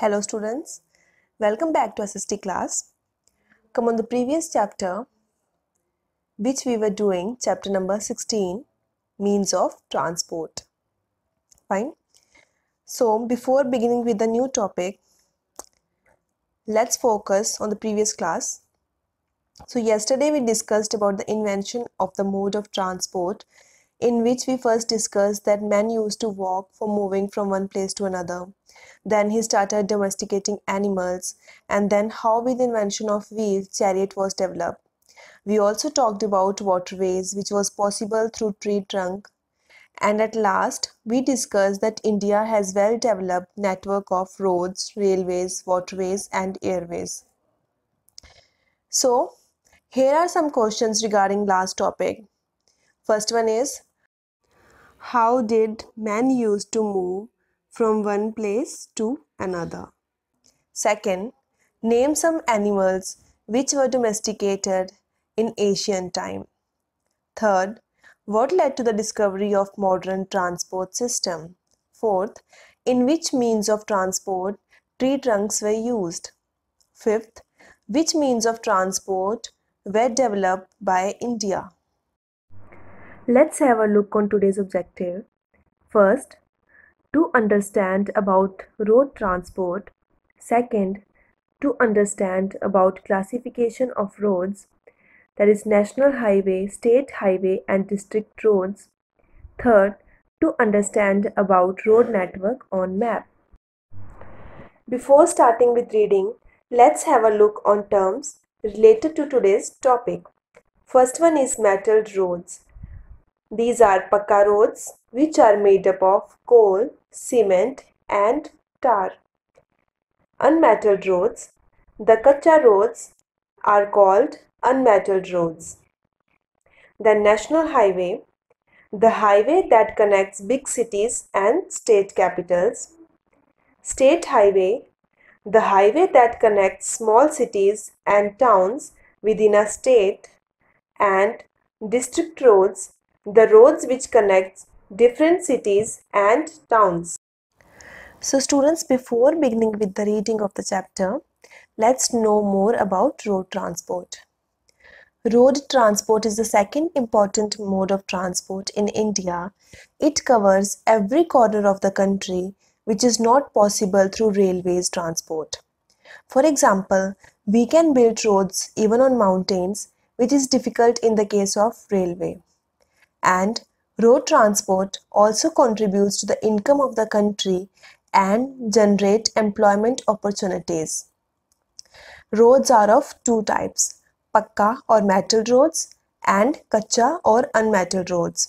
Hello students, welcome back to SST class. Come on the previous chapter which we were doing chapter number 16 means of transport. Fine. So before beginning with the new topic let's focus on the previous class. So yesterday we discussed about the invention of the mode of transport in which we first discussed that men used to walk for moving from one place to another. Then he started domesticating animals, and then how, with the invention of wheels, chariot was developed. We also talked about waterways, which was possible through tree trunk. And at last, we discussed that India has well developed network of roads, railways, waterways, and airways. So, here are some questions regarding last topic. First one is How did man used to move from one place to another? Second, name some animals which were domesticated in ancient time. Third, what led to the discovery of modern transport system? Fourth, in which means of transport tree trunks were used? Fifth, which means of transport were developed by India? Let's have a look on today's objective. First, to understand about road transport. Second, to understand about classification of roads that is national highway, state highway and district roads. Third, to understand about road network on map. Before starting with reading, let's have a look on terms related to today's topic. First one is metalled roads. These are paka roads which are made up of coal, cement and tar. Unmetalled roads. The kacha roads are called unmetalled roads. The national highway. The highway that connects big cities and state capitals. State highway. The highway that connects small cities and towns within a state. And district roads the roads which connects different cities and towns. So students, before beginning with the reading of the chapter, let's know more about road transport. Road transport is the second important mode of transport in India. It covers every corner of the country which is not possible through railways transport. For example, we can build roads even on mountains which is difficult in the case of railway and road transport also contributes to the income of the country and generate employment opportunities. Roads are of two types, pakka or metal roads and kacha or unmetal roads.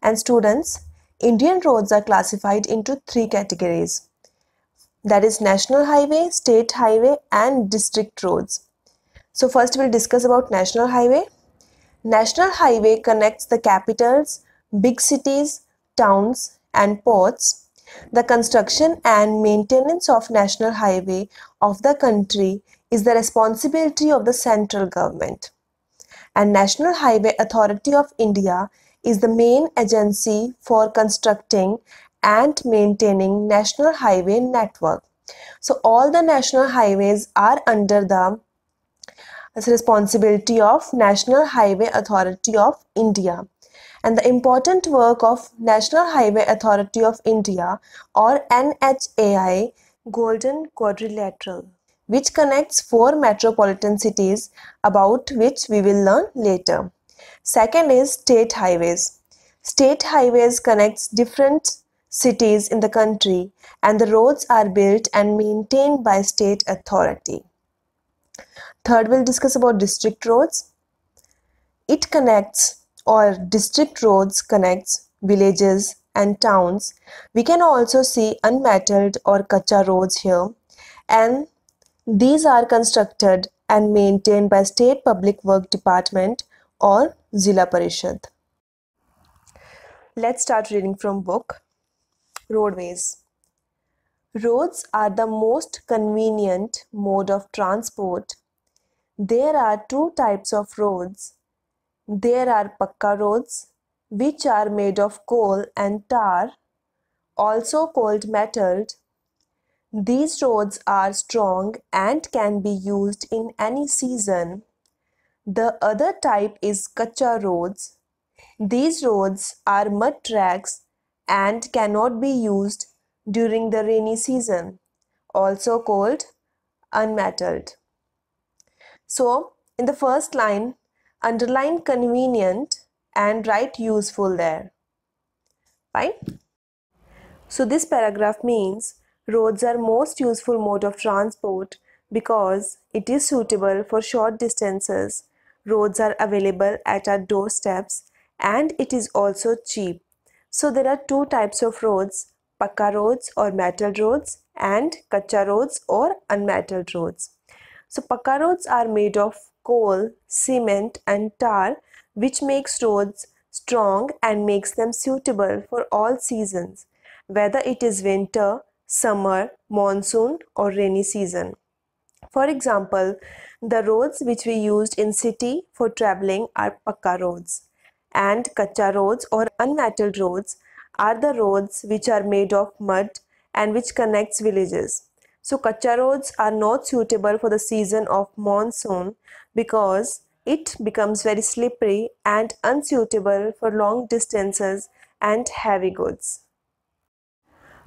And students, Indian roads are classified into three categories. That is national highway, state highway and district roads. So first we'll discuss about national highway. National highway connects the capitals, big cities, towns and ports. The construction and maintenance of national highway of the country is the responsibility of the central government. And National Highway Authority of India is the main agency for constructing and maintaining national highway network. So all the national highways are under the that's responsibility of National Highway Authority of India. And the important work of National Highway Authority of India or NHAI Golden Quadrilateral which connects four metropolitan cities about which we will learn later. Second is state highways. State highways connects different cities in the country and the roads are built and maintained by state authority. Third, we'll discuss about district roads. It connects or district roads connects villages and towns. We can also see unmetalled or kacha roads here and these are constructed and maintained by State Public Work Department or zila Parishad. Let's start reading from book Roadways. Roads are the most convenient mode of transport there are two types of roads. There are pakka roads, which are made of coal and tar, also called metalled. These roads are strong and can be used in any season. The other type is kacha roads. These roads are mud tracks and cannot be used during the rainy season, also called unmetalled. So in the first line, underline convenient and write useful there. Fine. So this paragraph means roads are most useful mode of transport because it is suitable for short distances. Roads are available at our doorsteps and it is also cheap. So there are two types of roads, paka roads or metal roads and kacha roads or unmetalled roads. So paka roads are made of coal, cement and tar which makes roads strong and makes them suitable for all seasons whether it is winter, summer, monsoon or rainy season. For example, the roads which we used in city for traveling are paka roads and kacha roads or unmetalled roads are the roads which are made of mud and which connects villages. So kacha roads are not suitable for the season of monsoon because it becomes very slippery and unsuitable for long distances and heavy goods.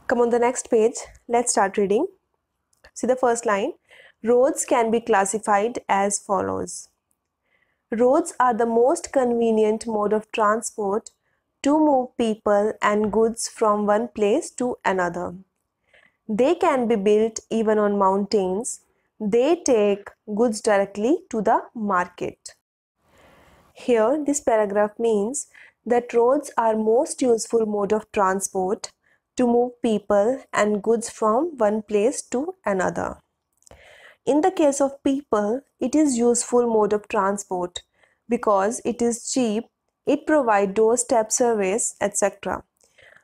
Come on the next page. Let's start reading. See the first line. Roads can be classified as follows. Roads are the most convenient mode of transport to move people and goods from one place to another. They can be built even on mountains. They take goods directly to the market. Here, this paragraph means that roads are most useful mode of transport to move people and goods from one place to another. In the case of people, it is useful mode of transport because it is cheap, it provides doorstep service, etc.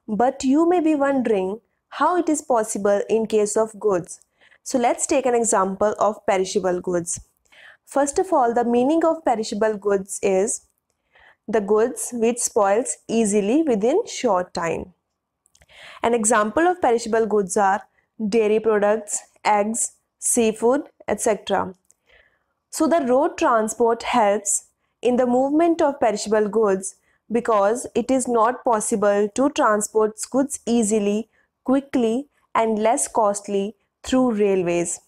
But you may be wondering how it is possible in case of goods. So let's take an example of perishable goods. First of all, the meaning of perishable goods is the goods which spoils easily within short time. An example of perishable goods are dairy products, eggs, seafood, etc. So the road transport helps in the movement of perishable goods because it is not possible to transport goods easily quickly and less costly through railways.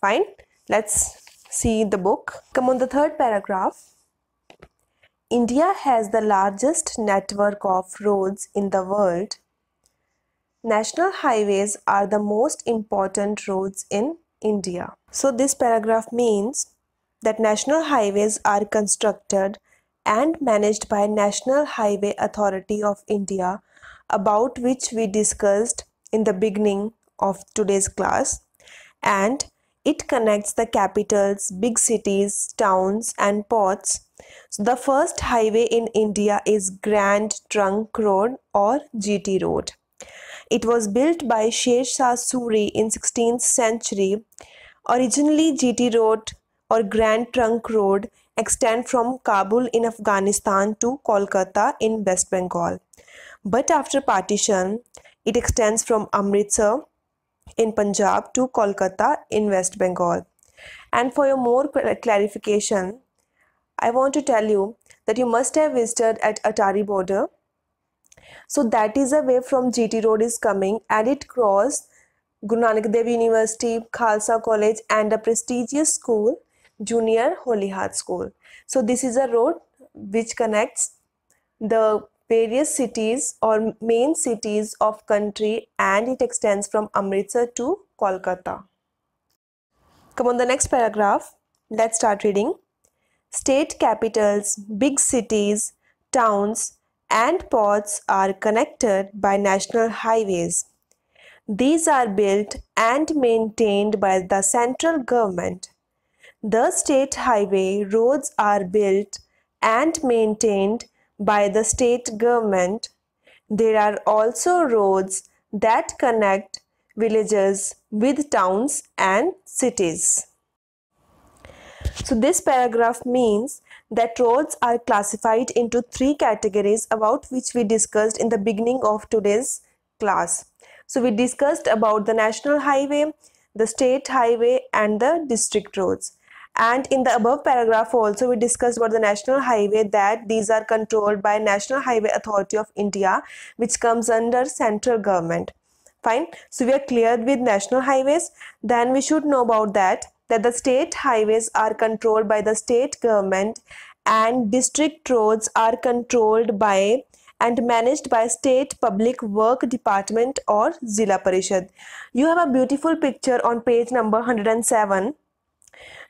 Fine, let's see the book. Come on the third paragraph. India has the largest network of roads in the world. National highways are the most important roads in India. So this paragraph means that national highways are constructed and managed by National Highway Authority of India about which we discussed in the beginning of today's class and it connects the capitals, big cities, towns and ports. So the first highway in India is Grand Trunk Road or GT Road. It was built by Sher Shah Suri in 16th century. Originally GT Road or Grand Trunk Road extend from Kabul in Afghanistan to Kolkata in West Bengal. But after partition, it extends from Amritsar in Punjab to Kolkata in West Bengal. And for your more clarification, I want to tell you that you must have visited at Atari border. So that is the way from GT road is coming and it crosses Guru Nanak Dev University, Khalsa College and a prestigious school, Junior Holy Heart School. So this is a road which connects the various cities or main cities of country and it extends from Amritsar to Kolkata. Come on the next paragraph. Let's start reading. State capitals, big cities, towns and ports are connected by national highways. These are built and maintained by the central government. The state highway roads are built and maintained by the state government. There are also roads that connect villages with towns and cities. So this paragraph means that roads are classified into three categories about which we discussed in the beginning of today's class. So we discussed about the national highway, the state highway and the district roads. And in the above paragraph also we discussed about the national highway that these are controlled by National Highway Authority of India which comes under central government. Fine. So we are cleared with national highways. Then we should know about that that the state highways are controlled by the state government and district roads are controlled by and managed by state public work department or zila parishad you have a beautiful picture on page number 107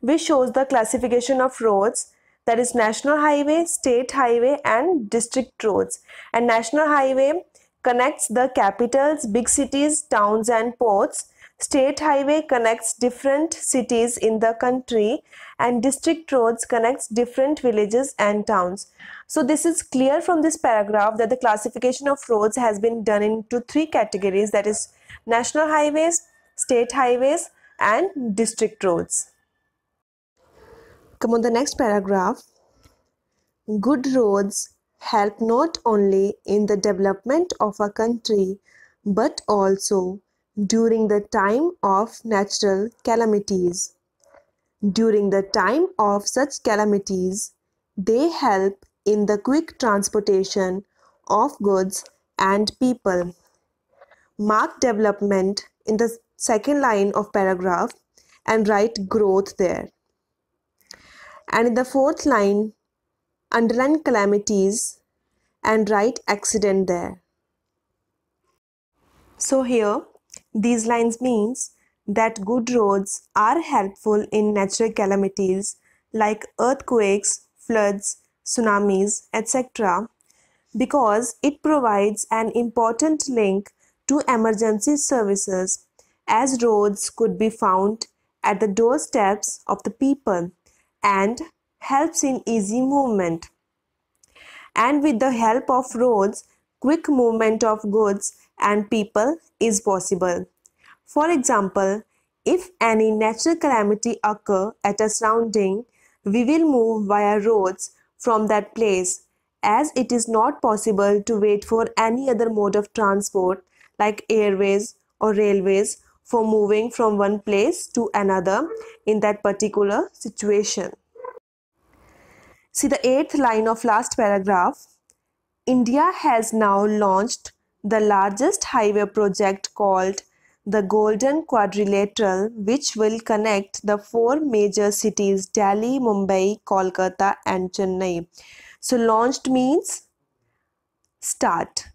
which shows the classification of roads that is national highway, state highway and district roads. And national highway connects the capitals, big cities, towns and ports. State highway connects different cities in the country and district roads connects different villages and towns. So this is clear from this paragraph that the classification of roads has been done into three categories that is national highways, state highways and district roads. Come on the next paragraph. Good roads help not only in the development of a country but also during the time of natural calamities. During the time of such calamities, they help in the quick transportation of goods and people. Mark development in the second line of paragraph and write growth there and in the fourth line underline calamities and write accident there. So here these lines means that good roads are helpful in natural calamities like earthquakes, floods, tsunamis, etc. because it provides an important link to emergency services as roads could be found at the doorsteps of the people and helps in easy movement. And with the help of roads, quick movement of goods and people is possible. For example, if any natural calamity occur at a surrounding, we will move via roads from that place as it is not possible to wait for any other mode of transport like airways or railways for moving from one place to another in that particular situation. See the eighth line of last paragraph. India has now launched the largest highway project called the Golden Quadrilateral, which will connect the four major cities Delhi, Mumbai, Kolkata, and Chennai. So, launched means start.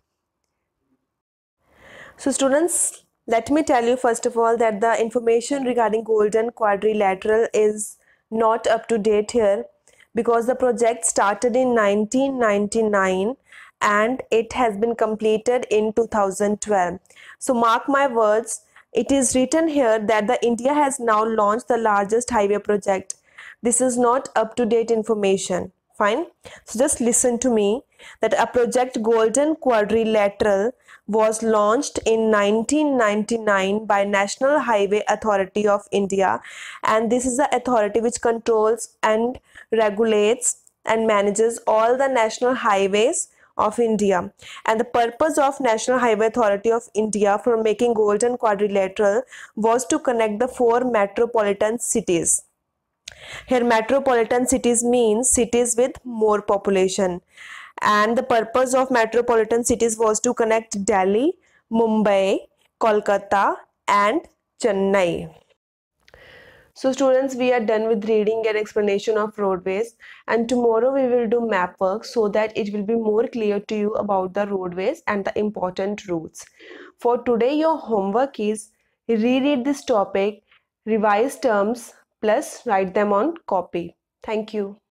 So, students, let me tell you first of all that the information regarding golden quadrilateral is not up to date here because the project started in 1999 and it has been completed in 2012 so mark my words it is written here that the india has now launched the largest highway project this is not up to date information fine so just listen to me that a project golden quadrilateral was launched in 1999 by National Highway Authority of India and this is the authority which controls and regulates and manages all the national highways of India and the purpose of National Highway Authority of India for making golden quadrilateral was to connect the four metropolitan cities. Here metropolitan cities means cities with more population and the purpose of metropolitan cities was to connect Delhi, Mumbai, Kolkata and Chennai. So students, we are done with reading and explanation of roadways and tomorrow we will do map work so that it will be more clear to you about the roadways and the important routes. For today, your homework is reread this topic, revise terms plus write them on copy. Thank you.